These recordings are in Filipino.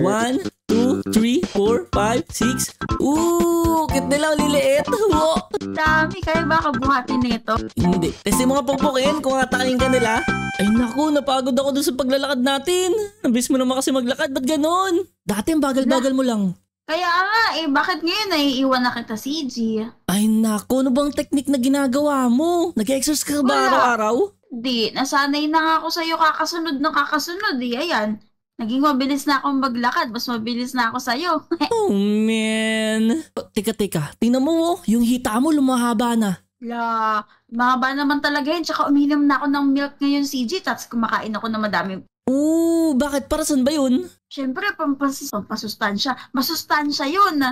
1, 2, 3, 4, 5, 6. Ooh, kit nila, liliit. Wo. Dami, kaya ba ako buhatin nito? Hindi. Testing mga pukpukin kung hatakin ka nila. Ay naku, napagod ako dun sa paglalakad natin. Nabis mo naman kasi maglakad, ba't ganon? Dati ang bagal-bagal mo lang. Kaya nga, eh, bakit ngayon naiiwan na kita, CG? Ay naku, ano bang teknik na ginagawa mo? Nag-exercise ka ba araw-araw? Di, nasanay na nga ako sa'yo kakasunod ng kakasunod eh. Ayan, Naging mabilis na akong maglakad, mas mabilis na ako sa'yo. oh man. Teka, teka. Tingnan mo oh, yung hita mo lumahaba na. La, mahaba naman talaga yun. Tsaka uminom na ako ng milk ngayon, CJ. Tapos kumakain ako ng madami. Oo, bakit? Para saan ba yun? Siyempre, pampas pampasustansya. Masustansya yun.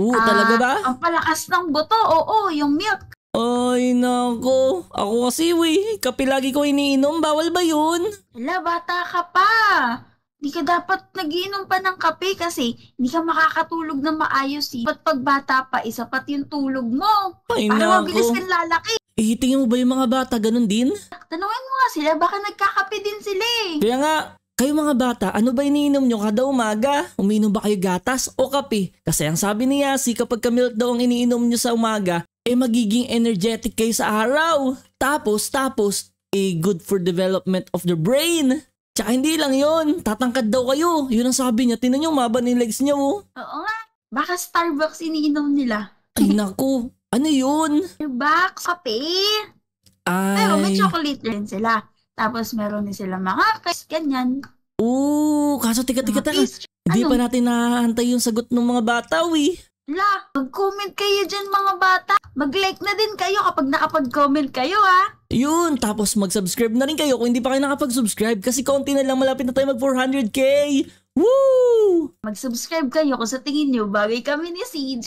Oo, uh, ah, talaga ba? Ang palakas ng buto, oo, yung milk. Ay, nako. Ako kasi, we, kape lagi ko iniinom. Bawal ba yun? Ala, bata ka pa. Di ka dapat nagiinom pa ng kape kasi hindi ka makakatulog ng maayos. Eh. Ba't pagbata pa, isa pati yung tulog mo. Ay, Para naku. mabilis kang lalaki. Eh, tingin mo ba yung mga bata ganun din? Tanungin mo nga sila, baka nagkakape din sila eh. Kaya nga, kayo mga bata, ano ba iniinom nyo kada umaga? Uminom ba kayo gatas o kape? Kasi ang sabi ni Yasi, kapag ka-milk daw ang iniinom nyo sa umaga, eh magiging energetic kayo sa araw. Tapos, tapos, eh good for development of the brain. Tsaka hindi lang yon tatangkad daw kayo. Yun ang sabi niya. Tinan niyo, maba ni legs niya, oh. Oo nga. Baka Starbucks iniinom nila. Ay, naku. Ano yun? Starbucks, diba? kape. Ay. Pero may chocolate rin sila. Tapos meron din sila mga cakes, ganyan. Oo, kaso tika-tika-tika. Hindi ano? pa natin nahahantay yung sagot ng mga bata, we. La, mag-comment kayo dyan mga bata. Mag-like na din kayo kapag nakapag-comment kayo ha. Yun, tapos mag-subscribe na rin kayo kung hindi pa kayo nakapag-subscribe kasi konti na lang malapit na tayo mag-400k. Woo! Mag-subscribe kayo kung sa tingin nyo bagay kami ni CJ.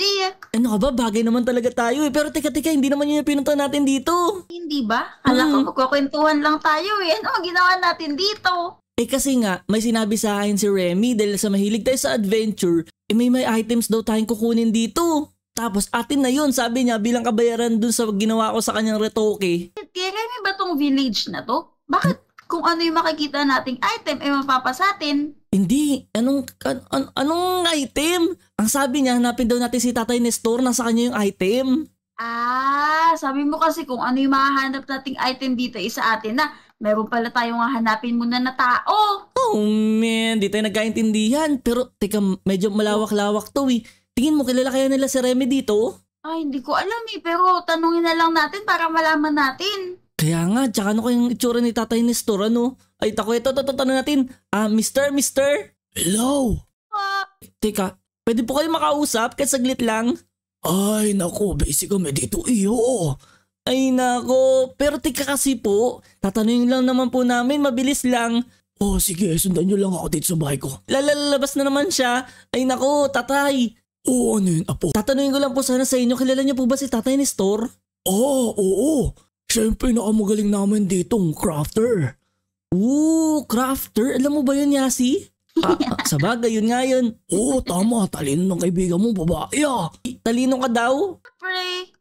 Eh, ano ka ba? Bagay naman talaga tayo eh. Pero teka teka, hindi naman yun yung pinunta natin dito. Hindi ba? Alam ko, mm. magkukwentuhan lang tayo eh. Ano ginawa natin dito? Eh kasi nga, may sinabi sa akin si Remy dahil sa mahilig tayo sa adventure, eh may may items daw tayong kukunin dito. Tapos atin na yun, sabi niya bilang kabayaran dun sa ginawa ko sa kanyang retoke. Kailan ba tong village na to? Bakit kung ano yung makikita nating item ay eh, mapapasatin? Hindi. Anong, an, an, anong item? Ang sabi niya, hanapin daw natin si Tatay Nestor, sa kanya yung item. Ah, sabi mo kasi kung ano yung mahanap nating item dito isa eh, atin na meron pala tayong hahanapin muna na tao. Oh man, di tayo nagkaintindihan. Pero teka, medyo malawak-lawak to eh. Tingin mo kilala kaya nila si Remy dito? Ay, hindi ko alam eh. Pero tanungin na lang natin para malaman natin. Kaya nga, tsaka ano kayang itsura ni tatay ni Store, ano? Ay, tako, ito, ito, ito, natin. Ah, uh, Mr. mister? Hello? Uh, Teka, pwede po kayo makausap? Kahit saglit lang? Ay, naku, basic kami dito, iyo. Ay nako, pero teka kasi po, tatanungin lang naman po namin, mabilis lang. Oh sige, sundan nyo lang ako dito sa bahay ko. Lalalabas na naman siya. Ay nako, tatay. Oo, oh, ano yun, apo? Tatanungin ko lang po sana sa inyo, kilala niyo po ba si tatay ni Store? Oo, oh, oo. Siya yung pinakamagaling namin ditong crafter. Oo, crafter? Alam mo ba yun, Yasi? ah, sa bagay, yun nga yun. Oo, oh, tama. Talino ng kaibigan mo, babae ah. Talino ka daw? Pre.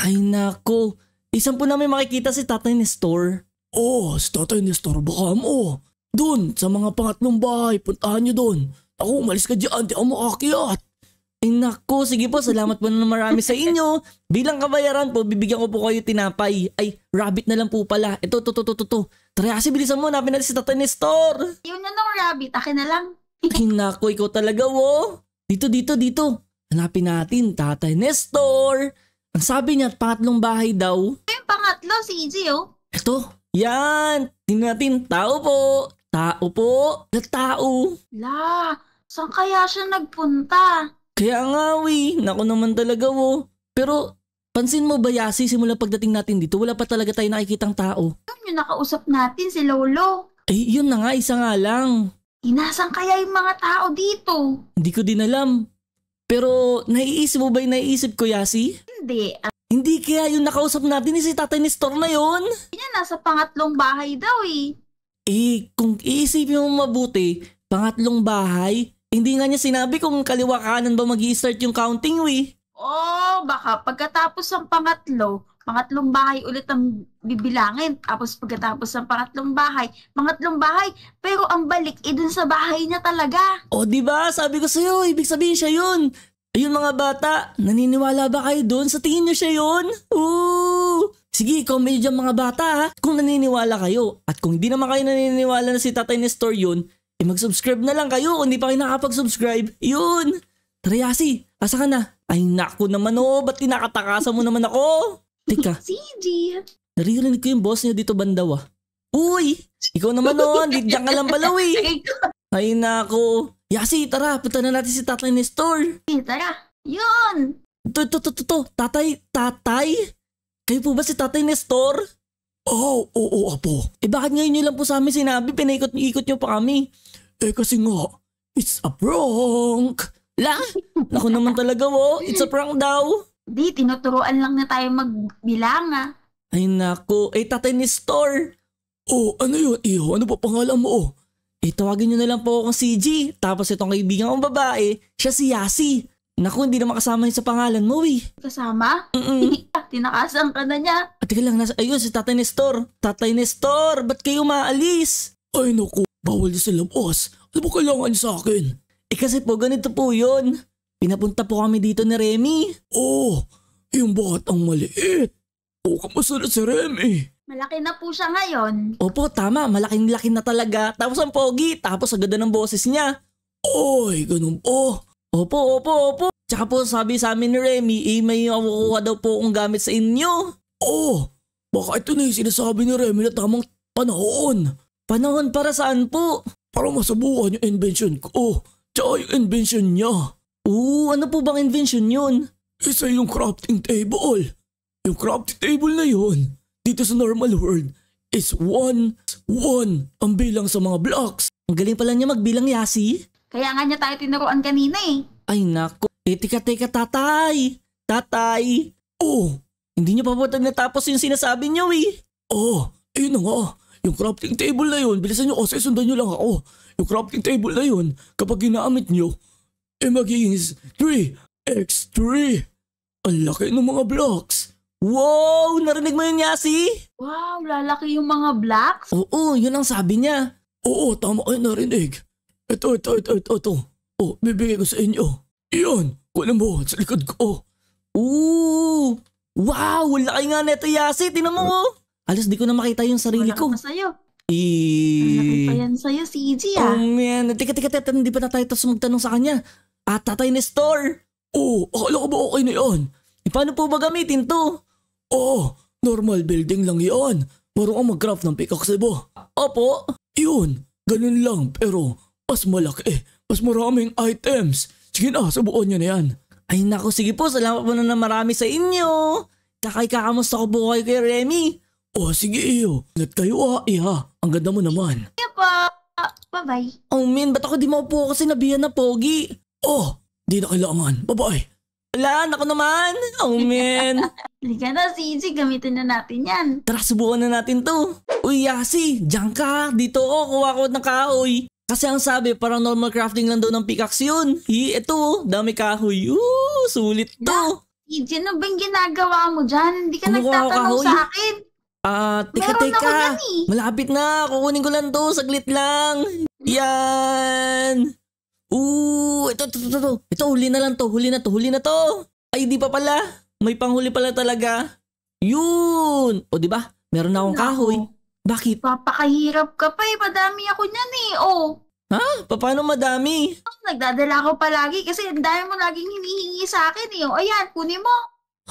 Ay nako, Isang po namin makikita si Tatay Nestor. Oh, si Tatay Nestor Baham, mo. Doon, sa mga pangatlong bahay, puntahan nyo doon. Ako, umalis ka dyan, di ako maakyat. Ay nako, sige po, salamat po na marami sa inyo. Bilang kabayaran po, bibigyan ko po kayo tinapay. Ay, rabbit na lang po pala. Ito, to, to, to, to, to. Tara, kasi bilisan mo, napin natin si Tatay Nestor. Yun na nung rabbit, akin na lang. Ay nako, ikaw talaga, wo. Oh. Dito, dito, dito. Hanapin natin, Tatay Nestor. Ang sabi niya, pangatlong bahay daw. Yung pangatlo, si EJ, oh. Ito, yan. Tingnan natin, tao po. Tao po. Na tao. La, saan kaya siya nagpunta? Kaya nga, we. Naku naman talaga, wo. Pero, pansin mo ba, Yasi, simula pagdating natin dito, wala pa talaga tayo nakikitang tao. Yun yung nakausap natin, si Lolo. Eh, yun na nga, isa nga lang. Inasan eh, kaya yung mga tao dito? Hindi ko din alam. Pero naiisip mo ba yung naiisip ko, Yasi? Hindi. Uh, Hindi kaya yung nakausap natin ni si tatay ni Store na yon? Yun, nasa pangatlong bahay daw eh. Eh, kung iisipin mo mabuti, pangatlong bahay, hindi nga niya sinabi kung kaliwa kanan ba mag start yung counting, we. Oh, baka pagkatapos ng pangatlo, pangatlong bahay ulit ang bibilangin. Tapos pagkatapos ng pangatlong bahay, pangatlong bahay, pero ang balik eh dun sa bahay niya talaga. Oh, di ba? Sabi ko sa'yo, ibig sabihin siya yun. Ayun mga bata, naniniwala ba kayo doon? Sa tingin nyo siya yun? Ooh! Sige, comment nyo dyan mga bata ha, kung naniniwala kayo. At kung hindi naman kayo naniniwala na si Tatay Nestor yun, eh mag-subscribe na lang kayo kung hindi pa kayo nakapag-subscribe. Yun! Treyasi, asa ka na? Ay naku naman oh, ba't tinakatakasan mo naman ako? Teka. CG! Naririnig ko yung boss niya dito bandaw ah. Uy! Ikaw naman oh, diyan ka lang palaw eh. Ay nako, Yasi, tara, punta na natin si tatay ni store. tara. Yun! To, to, to, to, to. Tatay, tatay? Kayo po ba si tatay ni store? Oo, oh, oo, oh, oh, apo. Eh bakit ngayon nyo lang po sa amin sinabi, pinaikot-ikot nyo pa kami? Eh kasi nga, it's a prank. La, naku naman talaga mo, oh. it's a prank daw. Di, tinuturuan lang na tayo magbilang ah. Ay nako, eh tatay ni store. Oh, ano yun, iho? Ano pa pangalan mo? Oh? eh tawagin nyo na lang po akong CJ. Tapos itong kaibigan kong babae, siya si Yasi. Naku, hindi na makasama yun sa pangalan mo eh. Kasama? Mm-mm. Tinakasan ka na niya. At ah, teka lang, nasa, ayun si Tatay Nestor. Tatay Nestor, ba't kayo maalis? Ay naku, bawal na silang os. Ano ba kailangan sa akin? Eh kasi po, ganito po yun. Pinapunta po kami dito ni Remy. Oh, yung ang maliit. Oh, kamusta na si Remy? Malaki na po siya ngayon. Opo, tama. Malaking-laki na talaga. Tapos ang pogi. Tapos agad ng boses niya. Oy, ganun po. Opo, opo, opo. Tsaka po sabi sa amin ni Remy, eh, may makukuha daw po kong gamit sa inyo. Oh, baka ito na yung sinasabi ni Remy na tamang panahon. Panahon para saan po? Para masubukan yung invention ko. Oh, tsaka yung invention niya. Oo, ano po bang invention yun? Isa yung crafting table. Yung crafting table na yun dito sa normal world is 1, 1 ang bilang sa mga blocks. Ang galing pala niya magbilang, Yasi. Kaya nga niya tayo tinuruan kanina eh. Ay nako, eh tika tika tatay, tatay. Oh, hindi niya pa po natapos yung sinasabi niyo eh. Oh, ayun na nga. Yung crafting table na yun, bilisan niyo kasi sundan niyo lang ako. Yung crafting table na yun, kapag ginamit niyo, eh magiging 3x3. Ang laki ng mga blocks. Wow! Narinig mo yun, Yasi? Wow, lalaki yung mga blocks? Oo, yun ang sabi niya. Oo, tama kayo narinig. Ito, ito, ito, ito, ito. Oh, bibigay ko sa inyo. Iyon, kunin mo sa likod ko. Oo! Wow! Laki nga neto, Yasi. Tinan mo ko. Oh. Alas, di ko na makita yung sarili Wala ko. Wala sa'yo. Eh... Wala yan sa'yo, CG ah. Oh man, tika tika tika, hindi pa na tayo tapos magtanong sa kanya. At tatay ni Store. Oo, oh, akala ko ba okay na yun? E, paano po ba gamitin to? Oh, normal building lang yon. Marunong ka mag-craft ng pickaxe mo. Opo. Yun, ganun lang pero mas malaki, mas maraming items. Sige na, subuon nyo na yan. Ay nako, sige po, salamat po na, na marami sa inyo. Tsaka ikakamusta ko po kayo kay Remy. Oh, sige iyo, ingat kayo ah, iha. Ang ganda mo naman. Sige po. Bye-bye. Oh man, ba't ako di po kasi nabihan na Pogi? Oh, di na kailangan. Bye-bye. Lan, ako naman! Oh, man! Halika na, Siji. Gamitin na natin yan. Tara, subukan na natin to. Uy, Yasi! Diyan ka! Dito ako, oh, kuha ko ng kahoy. Kasi ang sabi, parang normal crafting lang daw ng pickaxe yun. Hi, eto, dami kahoy. Ooh, sulit to. Da, Siji, ano ba yung ginagawa mo dyan? Hindi ka ano nagtatanong sa akin. Ah, uh, teka, Meron teka. Yan, eh. Malapit na. Kukunin ko lang to. Saglit lang. Yan. Ooh, ito, ito, ito, ito. Ito, huli na lang to. Huli na to. Huli na to. Ay, di pa pala. May panghuli pala talaga. Yun! O, di ba? Meron na akong kahoy. Bakit? Papakahirap ka pa eh. Madami ako niyan eh. Oh. Ha? Paano madami? Oh, nagdadala ako palagi kasi ang dami mo laging hinihingi sa akin eh. Oh, ayan, kunin mo.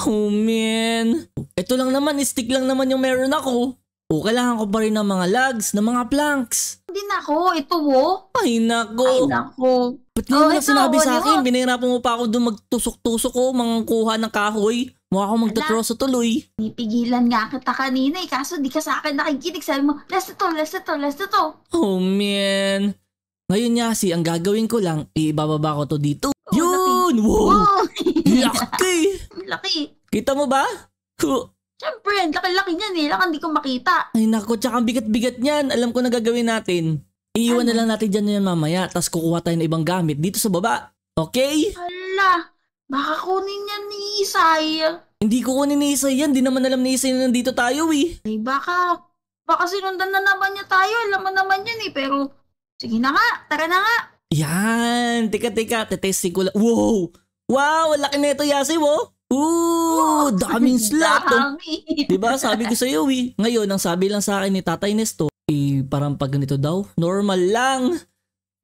Oh man. Ito lang naman, stick lang naman yung meron ako. O kailangan ko pa rin ng mga lags, ng mga planks. Hindi na ako, ito oh. Ay nako. Ay nako. Ba't oh, na sinabi oh, sa akin? Binahirapan mo pa ako doon magtusok-tusok ko, oh, mangkuha ng kahoy. Mukha akong magtutroso tuloy. Pipigilan nga kita kanina eh, kaso di ka sa akin nakikinig. Sabi mo, last to, last to, last to. Oh man. Ngayon nga si, ang gagawin ko lang, iibababa ko to dito. Oh, Yun! Oh. Laki. Wow! Laki! Laki! Kita mo ba? Siyempre, laki-laki niyan eh. Laki hindi ko makita. Ay nako, tsaka bigat-bigat niyan. Alam ko na gagawin natin. Iiwan ano? na lang natin dyan na yan mamaya, tapos kukuha tayo ng ibang gamit dito sa baba. Okay? Hala, baka kunin niyan ni Isay. Hindi ko kunin ni Isay yan. Di naman alam ni Isay na nandito tayo eh. Ay baka, baka sinundan na naman niya tayo. Alam mo naman yan eh, pero sige na nga, tara na nga. Yan, tika tika, tetesting ko lang. Wow! Wow, laki na ito, Yasim oh! Ooh, oh, daming slot. Dami. Oh. Diba? Sabi ko sa iyo, eh. Ngayon, ang sabi lang sa akin ni Tatay Nesto, eh, parang pag ganito daw, normal lang.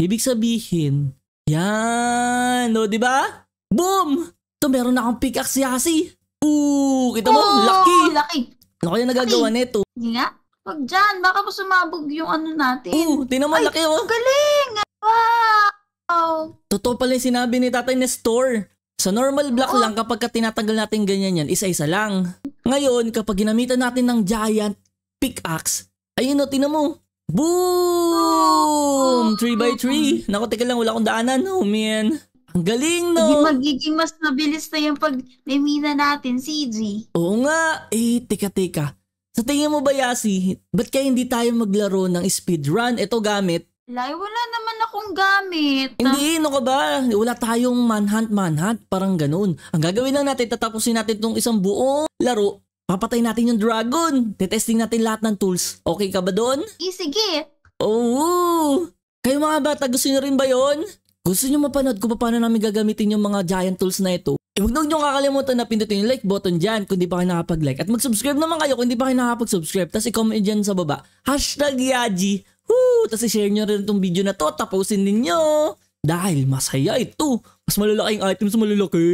Ibig sabihin, yan, no, oh, di ba? Boom! Ito, meron na akong pickaxe yasi. Ooh, kita mo, oh, laki. Laki. Ano kaya nagagawa nito? Hindi nga. Pag dyan, baka pa sumabog yung ano natin. Ooh, tinaman laki oh. Ang galing! Wow! Totoo pala yung sinabi ni Tatay Nestor sa normal block ah. lang kapag ka tinatanggal natin ganyan yan, isa-isa lang. Ngayon, kapag ginamitan natin ng giant pickaxe, ayun o, tinan mo. Boom! 3x3. Ah. Naku, teka lang, wala akong daanan. Oh man. Ang galing, no? Hindi magiging mas mabilis na yung pag may mina natin, CG. Oo nga. Eh, teka, teka. Sa tingin mo ba, Yasi, ba't kaya hindi tayo maglaro ng speedrun? Ito gamit Lai, wala naman akong gamit. Hindi, ano ka ba? Wala tayong manhunt, manhunt. Parang ganun. Ang gagawin lang natin, tatapusin natin itong isang buong laro. Papatay natin yung dragon. Tetesting natin lahat ng tools. Okay ka ba doon? Eh, sige. Oo. Kayo mga bata, gusto nyo rin ba yon? Gusto nyo mapanood kung paano namin gagamitin yung mga giant tools na ito? E huwag na nyo kakalimutan na pindutin yung like button dyan kung di pa kayo nakapag-like. At mag-subscribe naman kayo kung di pa kayo nakapag-subscribe. Tapos i-comment dyan sa baba. Hashtag Yaji Woo! Tapos i-share nyo rin itong video na to. Tapusin ninyo. Dahil masaya ito. Mas malalaki yung items malalaki.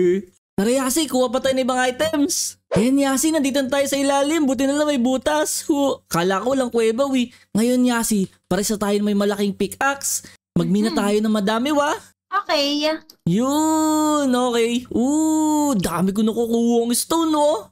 Tara Yasi, kuha pa tayo ng ibang items. Ayan Yasi, nandito tayo sa ilalim. Buti na lang may butas. Hu, kala ko lang kuweba we. Ngayon Yasi, pares na tayo may malaking pickaxe. Magmina hmm. tayo ng madami wa. Okay. Yun, okay. Ooh, dami ko nakukuha ng stone, no?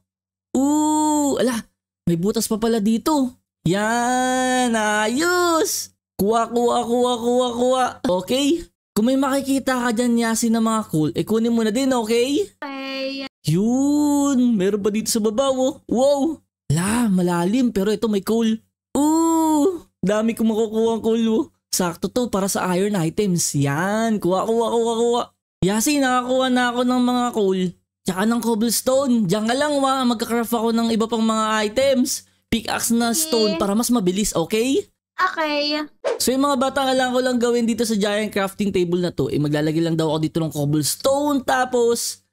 Oh. Ooh, ala, may butas pa pala dito. Yan, ayos! Kuha, kuha, kuha, kuha, kuha. Okay? Kung may makikita ka dyan, Yasi, na mga cool, eh kunin mo na din, okay? Okay. Yun! Meron pa dito sa baba, oh. Wow! La, malalim, pero ito may cool. Ooh! Dami kong makukuha ang coal, oh. Sakto to para sa iron items. Yan! Kuha, kuha, kuha, kuha. Yasi, nakakuha na ako ng mga cool. Tsaka ng cobblestone. Diyan ka lang, wa. Magkakraft ako ng iba pang mga items pickaxe na stone para mas mabilis, okay? Okay. So yung mga bata, kailangan ko lang gawin dito sa giant crafting table na to. Eh, maglalagay lang daw ako dito ng cobblestone. Tapos,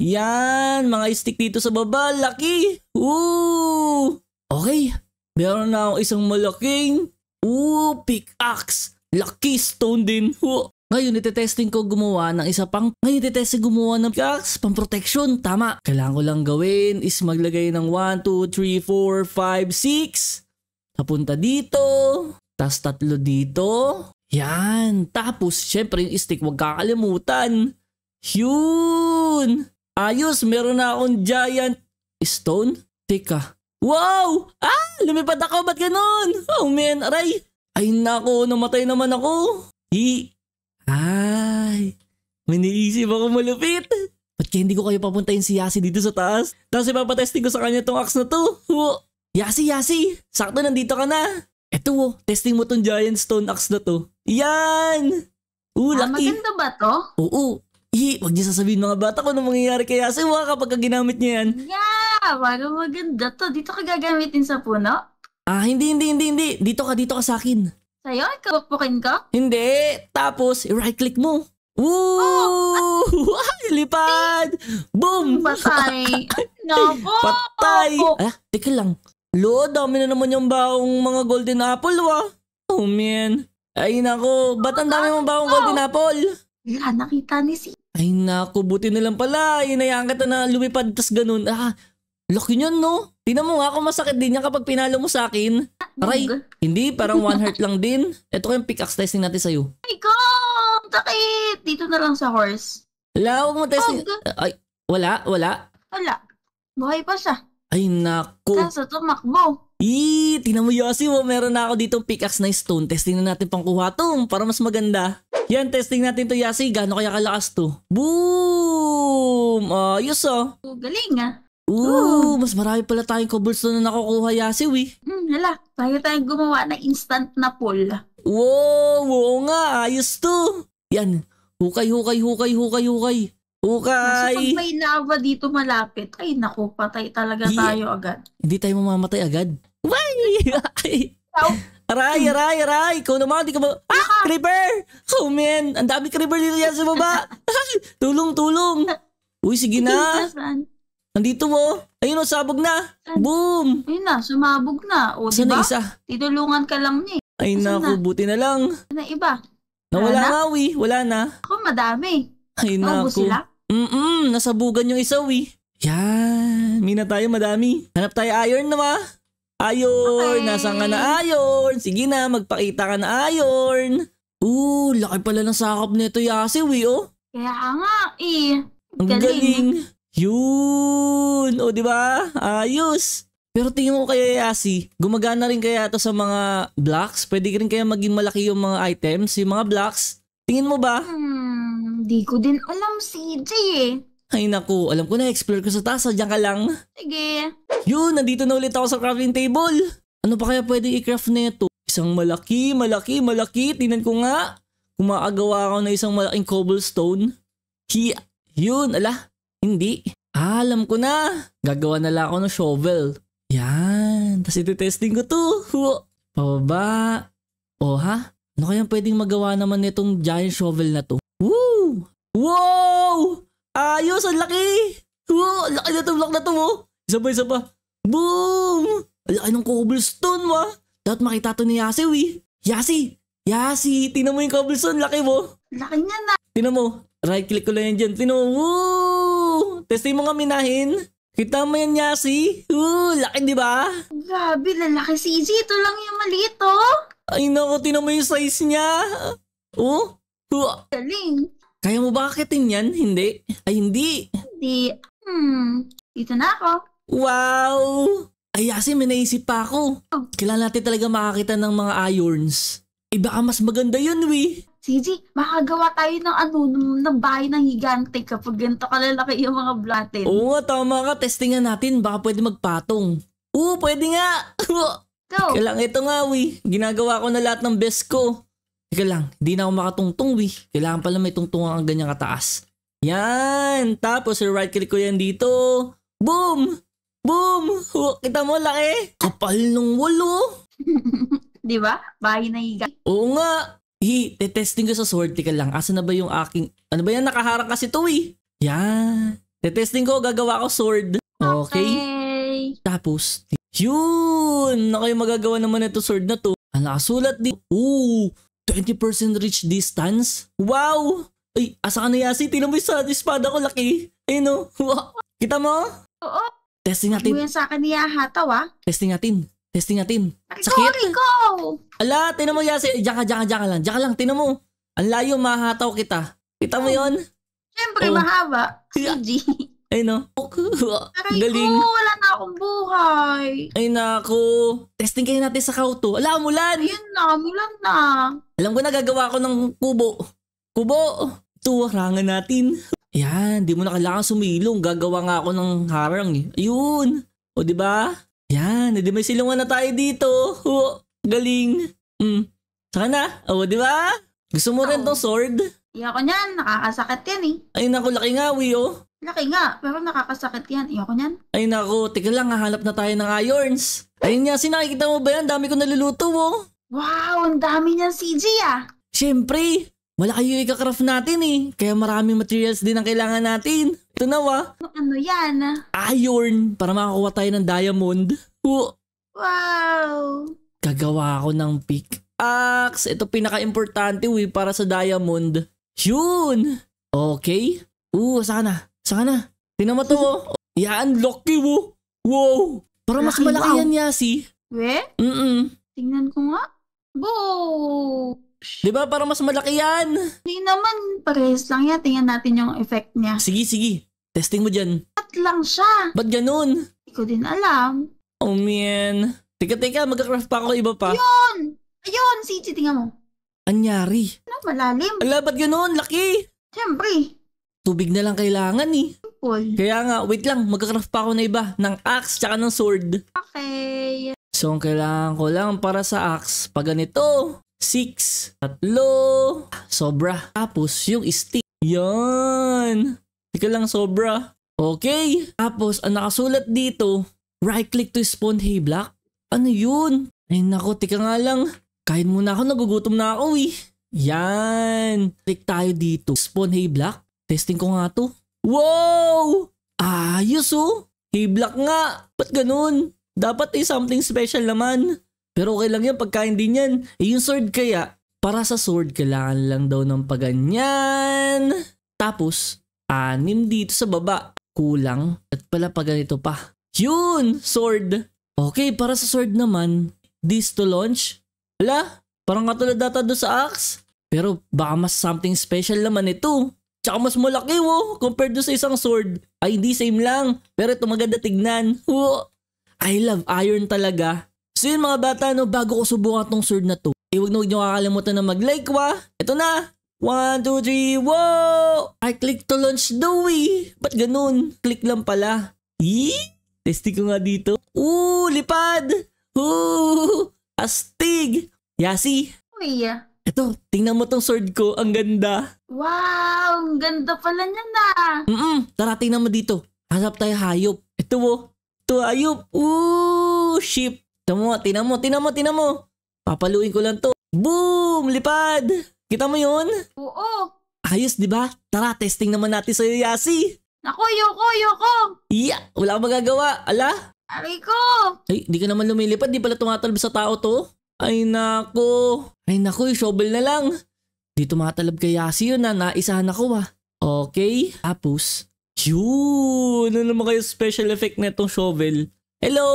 yan, mga stick dito sa baba. Laki! Woo! Okay, meron na akong isang malaking, woo, pickaxe. Lucky stone din. Woo. Ngayon, itetesting ko gumawa ng isa pang, ngayon itetesting gumawa ng pickaxe, pang protection, tama. Kailangan ko lang gawin is maglagay ng 1, 2, 3, 4, 5, 6. Napunta dito, tas tatlo dito. Yan, tapos syempre yung stick wag kakalimutan. Yun! Ayos, meron na akong giant stone. Teka. Wow! Ah! Lumipad ako, ba't ganun? Oh man, aray! Ay nako, namatay naman ako. I ay, may niisip ako malupit. Ba't kaya hindi ko kayo papuntayin si Yasi dito sa taas? Tapos ipapatesting ko sa kanya tong axe na to. Yasi, Yasi, sakto nandito ka na. Eto oh, testing mo tong giant stone axe na to. Yan! Oo, ah, maganda ba to? Oo. Eh, wag niya sasabihin mga bata kung ano mangyayari kay Yasi. Wah, kapag ginamit niya yan. Yeah, bago maganda to. Dito ka gagamitin sa puno? Ah, hindi, hindi, hindi, hindi. Dito ka, dito ka sa akin. Sa'yo? Ikabukbukin ko? Hindi! Tapos, right-click mo. Woo! Oh, at- Lipad! Boom! Patay! no, boom! Patay! Oh, oh. Ah, teka lang. Lo, dami na naman yung baong mga golden apple, wa. Ah. Oh, man. Ay, nako. Ba't ang dami mong ano baong golden apple? Wala, ah, nakita ni si... Ay, nako. Buti na lang pala. Inayaan ka na lumipad, tas ganun. Ah, Laki niyan, no? Tingnan mo nga kung masakit din niya kapag pinalo mo sa akin. Ah, Aray, oh hindi, parang one heart lang din. Ito yung pickaxe testing natin sa'yo. Ay, oh go! Takit! Dito na lang sa horse. Wala, huwag mo oh, testing. Oh, Ay, wala, wala. Wala. Buhay pa siya. Ay, naku. Kaso tumakbo. Ii, tingnan mo Yossi, oh, meron na ako dito pickaxe na stone. Testing na natin pang kuha to para mas maganda. Yan, testing natin to Yossi. Gano'n kaya kalakas to? Boom! Ayos uh, oh. Galing ah. Ooh, hmm. mas marami pala tayong cobblestone na nakukuha, Yasiw eh. Hmm, hala, tayo tayong gumawa ng instant na pool. Wow, oo nga, ayos to. Yan, hukay, hukay, hukay, hukay, hukay. Hukay! Kasi pag may lava dito malapit, ay naku, patay talaga Di, tayo agad. Hindi tayo mamamatay agad. Why? aray, aray, aray! Ikaw naman, di ka ba... Ah! Creeper! oh, in! Ang dami creeper dito yan sa baba! tulong, tulong! Uy, sige na! Nandito mo. Oh. Ayun o, oh, sabog na. Boom! Ayun na, sumabog na. O, Saan diba? isa? Titulungan ka lang ni. Ay Saan naku, na? buti na lang. Saan na iba? Nawala na? nga, wi. Wala na. Ako, madami. Ay Naubos naku. sila? Mm-mm, nasabugan yung isa, wi. Yan. Mina tayo, madami. Hanap tayo iron na ah. ma. Iron, okay. nasaan ka na iron? Sige na, magpakita ka na iron. Oo, laki pala ng sakop nito, Yasi, wi, oh. Kaya nga, eh. Ang galing. galing. Yun! O di ba? Ayos! Pero tingin mo kay Yasi, gumagana rin kaya to sa mga blocks? Pwede rin kaya maging malaki yung mga items, yung mga blocks? Tingin mo ba? Hmm, di ko din alam si CJ eh. Ay naku, alam ko na, explore ko sa taas, sadyan ka lang. Sige. Yun, nandito na ulit ako sa crafting table. Ano pa kaya pwede i-craft nito? Isang malaki, malaki, malaki, tinan ko nga. Kumaagawa ako na isang malaking cobblestone. Hi, yun, ala, hindi. Ah, alam ko na. Gagawa na lang ako ng shovel. Yan. Tapos iti-testing ko to. Huo. Pababa. O ha? Ano kayang pwedeng magawa naman nitong giant shovel na to? Woo! Wow! Ayos! Ang laki! Wow! Laki na to block na to mo! Oh. Isa pa, isa pa. Boom! Laki ng cobblestone ma! Dapat makita to ni Yasiw eh. Yasi! Yasi! Tinan mo yung cobblestone. Laki mo! Laki nga na! Tinan mo. Right click ko lang yan dyan. Tinan mo. Woo! Testi mo nga minahin. Kita mo yan, Yasi. Ooh, laki di ba? Grabe, lalaki si Izzy. Ito lang yung maliit, oh. Ay, naku, tinan mo yung size niya. Oh? Huh. Galing. Kaya mo ba akitin yan? Hindi. Ay, hindi. Hindi. Hmm, dito na ako. Wow! Ay, Yasi, may naisip pa ako. Oh. Kailangan natin talaga makakita ng mga irons. Eh, baka mas maganda yun, we. CG, makagawa tayo ng ano, ng, ng bahay ng higante kapag ganito kalalaki yung mga blatin. Oo nga, tama ka. Testingan natin. Baka pwede magpatong. Oo, pwede nga. Go. Kailang ito nga, we. Ginagawa ko na lahat ng best ko. Teka lang, hindi na ako makatungtong, we. Kailangan pala may tungtungan ang ganyan kataas. Yan. Tapos, right click ko yan dito. Boom! Boom! Oh, kita mo, laki. Kapal ng walo. Di ba? Bahay na higa. Oo nga he, testing ko sa Swordtical lang. Asa na ba yung aking... Ano ba yan? Nakaharang kasi to eh. Yan. Testing ko. Gagawa ko sword. Okay. okay. Tapos, yun! Ako yung magagawa naman ito sword na to. Ang nakasulat din. Ooh! 20% reach distance? Wow! Ay, asa ka na yasi? Tinan mo sa espada ko, laki. Ayun no. Kita mo? Oo. Testing natin. Ibuyan sa akin niya hataw ah. Testing natin. Testing natin. Sakit. Ay, ko! Ala, tinan mo Yasin. Diyan ka, diyan lang. Diyan lang, tinan mo. Ang layo, mahataw kita. Kita mo yon? Siyempre, oh. mahaba. CG. Ay, no. Aray Galing. ko, wala na akong buhay. Ay, nako. Testing kayo natin sa kauto. Ala, mulan. Ayun na, mulan na. Alam ko na, gagawa ko ng kubo. Kubo! Ito, harangan natin. Yan, di mo na kailangan sumilong. Gagawa nga ako ng harang eh. Ayun. O, di ba? Yan, hindi may silungan na tayo dito. Oh, galing. Mm. Saka na. Oh, di ba? Gusto mo oh. rin tong sword? Iyoko niyan, nakakasakit yan eh. Ay naku, laki nga, Wii, oh. Laki nga, pero nakakasakit yan. Iyoko niyan. Ay naku, tika lang, hahanap na tayo ng irons. Ayun nga, sinakikita mo ba yan? Dami ko naluluto, oh. Wow, ang dami niyan, CJ, ah. Siyempre, malaki yung ikakraft natin eh. Kaya maraming materials din ang kailangan natin. Ito na wa. Oh, ano yan? Iron para makakuha tayo ng diamond. Oh. Wow. Gagawa ako ng pickaxe. Ito pinaka-importante we para sa diamond. Yun. Okay. Oo, sana. Sana. Tingnan mo to. oh. Yan, lucky wo. Wow. Para mas malaki wow. yan, Yasi. We? Mm-mm. Tingnan ko nga. Boo! Di ba? Para mas malaki yan. Hindi naman, Parehas lang yan. Tingnan natin yung effect niya. Sige, sige. Testing mo dyan. At lang siya. Ba't ganun? Hindi ko din alam. Oh man. Teka, teka. Magka-craft pa ako iba pa. Yun! Ayun, CG, tingnan mo. Anyari? Ano, malalim. Ala, ba't ganun? Laki! Siyempre. Tubig na lang kailangan eh. Simple. Kaya nga, wait lang. Magka-craft pa ako na iba. Ng axe tsaka ng sword. Okay. So, ang kailangan ko lang para sa axe, pag ganito. 6, tatlo, sobra. Tapos yung stick, yan. Tika lang sobra. Okay. Tapos ang nakasulat dito, right click to spawn hay block. Ano yun? Ay nako, tika nga lang. Kain muna ako, nagugutom na ako eh. Yan. Click tayo dito. Spawn hay block. Testing ko nga to. Wow! Ayos oh! Hay block nga! Ba't ganun? Dapat ay eh, something special naman. Pero okay lang yan pagka hindi niyan. Eh, yung sword kaya, para sa sword, kailangan lang daw ng paganyan. Tapos, anim dito sa baba. Kulang. At pala pa ganito pa. Yun! Sword! Okay, para sa sword naman, this to launch. Wala? parang katulad data do sa axe. Pero baka mas something special naman ito. Tsaka mas malaki wo compared do sa isang sword. Ay hindi same lang. Pero ito maganda tignan. Wo. I love iron talaga. So yun mga bata, no, bago ko subukan tong sword na to, eh, huwag na huwag nyo kakalimutan na mag-like wa. Ito na! 1, 2, 3, wow! I click to launch the eh. Ba't ganun? Click lang pala. Eee? Testi ko nga dito. Ooh, lipad! Ooh, astig! Yasi! Uy, ito, tingnan mo tong sword ko. Ang ganda. Wow! Ang ganda pala niya na. Ah. Mm-mm. Tara, tingnan mo dito. Hanap tayo hayop. Ito oh. Ito hayop. Ooh, ship. Tama, tinan mo, tinan mo, tinan mo. Papaluin ko lang to. Boom! Lipad! Kita mo yun? Oo. Ayos, di ba? Tara, testing naman natin sa'yo, Yasi. Ako, yoko, yoko. Yeah, wala kang magagawa. Ala? Aray ko. Ay, di ka naman lumilipad. Di pala tumatalab sa tao to. Ay, nako. Ay, nako, shovel na lang. Di tumatalab kay Yasi yun na. Naisahan ako ah. Okay. Tapos, yun. Ano naman kayo special effect na itong shovel? Hello?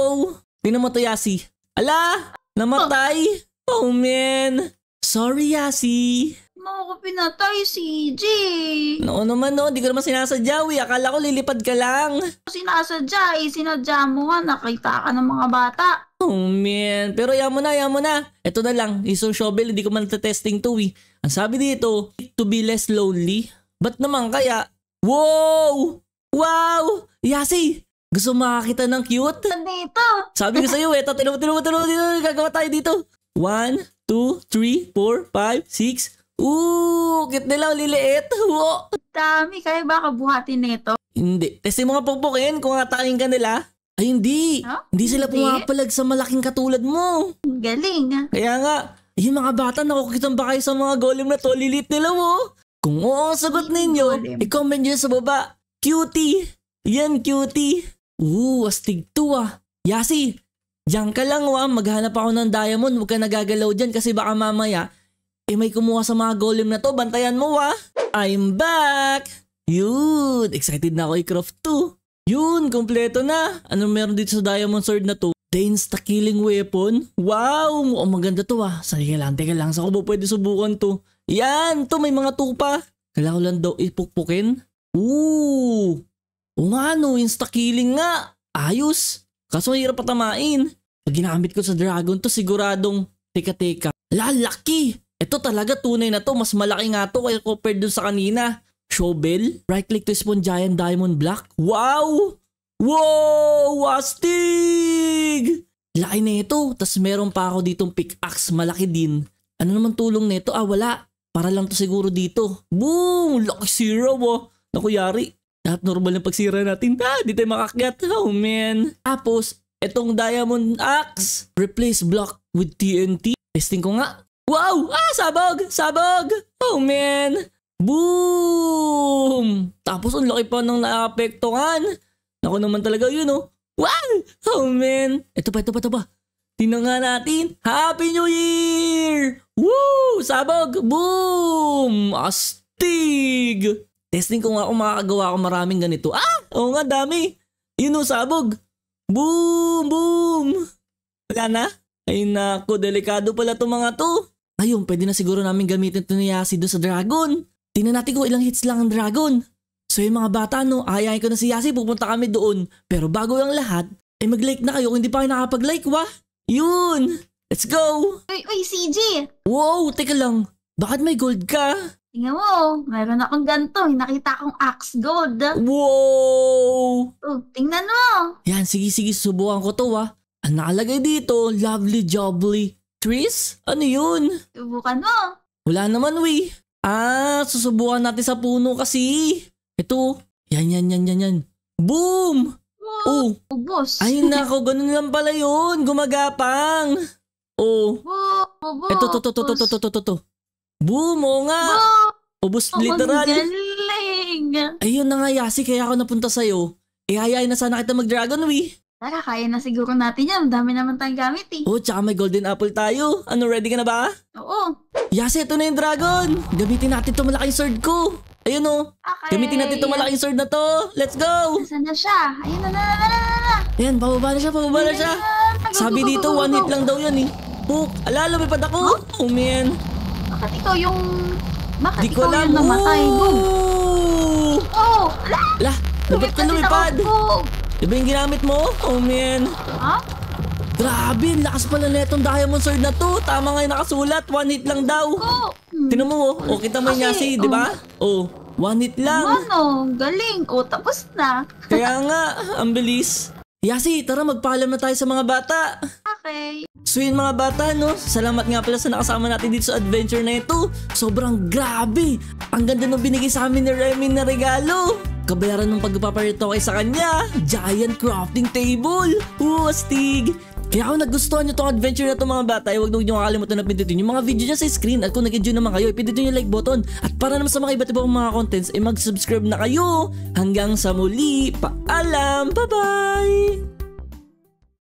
Tingnan mo Yasi. Ala! Namatay! Oh, man! Sorry, Yasi. No, ako pinatay si EJ. Noo naman no, di ko naman sinasadya. Uy, akala ko lilipad ka lang. Sinasadya eh, sinadya mo nga, nakita ka ng mga bata. Oh man, pero yan mo na, yan mo na. Ito na lang, isang shovel, hindi ko man testing to eh. Ang sabi dito, to be less lonely. but naman kaya? Wow! Wow! Yasi, gusto makakita ng cute? Dito. Sabi ko sa'yo eh. Tatinaw, tinaw, tinaw, tinaw. Gagawa tayo dito. 1, 2, 3, 4, 5, 6. Ooh, cute nila. Liliit. Wow. Dami. Kaya baka buhatin nito? Hindi. Testin mo nga pukpukin kung atakin ka nila. Ay, hindi. Huh? Hindi sila hindi? pumapalag sa malaking katulad mo. Galing. Ah. Kaya nga, yung mga bata, nakukitang ba kayo sa mga golem na to? Lilit nila mo. Oh. Kung oo ang sagot ninyo, i-comment nyo sa baba. Cutie. Yan, cutie. Oo, astig to ah. Yasi, Diyan ka lang wa, ah. maghanap ako ng diamond, huwag ka nagagalaw dyan kasi baka mamaya, eh may kumuha sa mga golem na to, bantayan mo wa. Ah. I'm back! Yun, excited na ako i-craft to. Yun, kompleto na. Ano meron dito sa diamond sword na to? The insta-killing weapon? Wow, mukhang maganda to ah. Sige lang, teka lang, sa ko ba pwede subukan to? Yan, to may mga tupa. Kailangan ko lang daw ipukpukin. Ooh, Oo nga no, insta nga. Ayos. Kaso hirap patamain. Pag ginamit ko sa dragon to siguradong, teka teka, lalaki! Ito talaga tunay na to, mas malaki nga to kaya compared dun sa kanina. Shovel, right click to spawn giant diamond block. Wow! Wow! Astig! Laki na ito. Tapos meron pa ako ditong pickaxe. Malaki din. Ano naman tulong nito? Ah, wala. Para lang to siguro dito. Boom! Lucky zero, oh. Nakuyari abnormal na pagsira natin. Ah, di tayo makakyat. Oh, man. Tapos, itong Diamond Axe. Replace block with TNT. Testing ko nga. Wow! Ah, sabog! Sabog! Oh, man! Boom! Tapos, ang laki pa ng naapektuhan. Naku naman talaga yun, oh. Wow! Oh, man! Ito pa, ito pa, ito pa. Tingnan nga natin. Happy New Year! Woo! Sabog! Boom! Astig! Testing ko nga kung makakagawa ko maraming ganito. Ah! Oo nga, dami. Yun know, sabog. Boom! Boom! Wala na? Ay nako, delikado pala to mga to. Ayun, pwede na siguro namin gamitin to ni Yasi doon sa Dragon. Tingnan natin kung ilang hits lang ang Dragon. So yung mga bata no, ayayin ko na si Yasi, pupunta kami doon. Pero bago ang lahat, ay eh, mag-like na kayo kung hindi pa kayo nakapag-like wa. Yun! Let's go! Uy, uy, CJ! Wow, teka lang. Bakit may gold ka? Tingnan mo, oh, meron akong ganito. nakita akong axe gold. Wow! Oh, tingnan mo. Yan, sige, sige. Subukan ko to ah. Ang nakalagay dito, lovely jobly. trees? Ano yun? Subukan mo. Wala naman, we. Ah, susubukan natin sa puno kasi. Ito. Yan, yan, yan, yan, yan. Boom! oh. Ubos. Ayun na ako, ganun lang pala yun. Gumagapang. Oh. ubos. Ito, to, to, to, to, to, to, to, to. Bumo nga! Bo! Ubus oh, literal. Galing. Ayun na nga, Yasi. Kaya ako napunta sa'yo. Ihayain eh, na sana kita mag-Dragon Wii. Tara, kaya na siguro natin yan. Dami naman tayong gamit eh. Oh, tsaka may golden apple tayo. Ano, ready ka na ba? Oo. Yasi, ito na yung dragon. Gamitin natin itong malaking sword ko. Ayun oh. Okay. Gamitin natin itong malaking sword na to. Let's go. Nasaan na siya? Ayun na na na na na na. Ayan, pababa na siya, pababa na siya. Sabi dito, one hit lang daw yan eh. Book, alala, may pad ako. Oh man. Bakit ikaw yung... Bakit Di ikaw ko yung namatay? Oh! La! La! Ba't ka lumipad? Iba yung ginamit mo? Oh man! Ha? Grabe, ang lakas pala na itong diamond sword na to. Tama nga yung nakasulat, one hit lang daw. Ko! Hmm. Tinan mo, oh. oh, kita mo yung Yasi, di ba? Oh. oh, one hit lang. Ano? Galing. Oh! tapos na. Kaya nga, ang bilis. Yasi, tara magpaalam na tayo sa mga bata. Okay. So yun mga bata, no? Salamat nga pala sa nakasama natin dito sa adventure na ito. Sobrang grabe! Ang ganda ng binigay sa amin ni Remy na regalo! Kabayaran ng pagpaparito kay sa kanya! Giant crafting table! Oo, astig! Kaya kung nagustuhan nyo itong adventure na ito mga bata, eh, huwag nyo kakalimutan na pindutin yung mga video dyan sa screen at kung nag-enjoy naman kayo, pindutin yung like button. At para naman sa mga iba't ibang mga contents, ay eh, mag-subscribe na kayo. Hanggang sa muli, paalam! Bye-bye!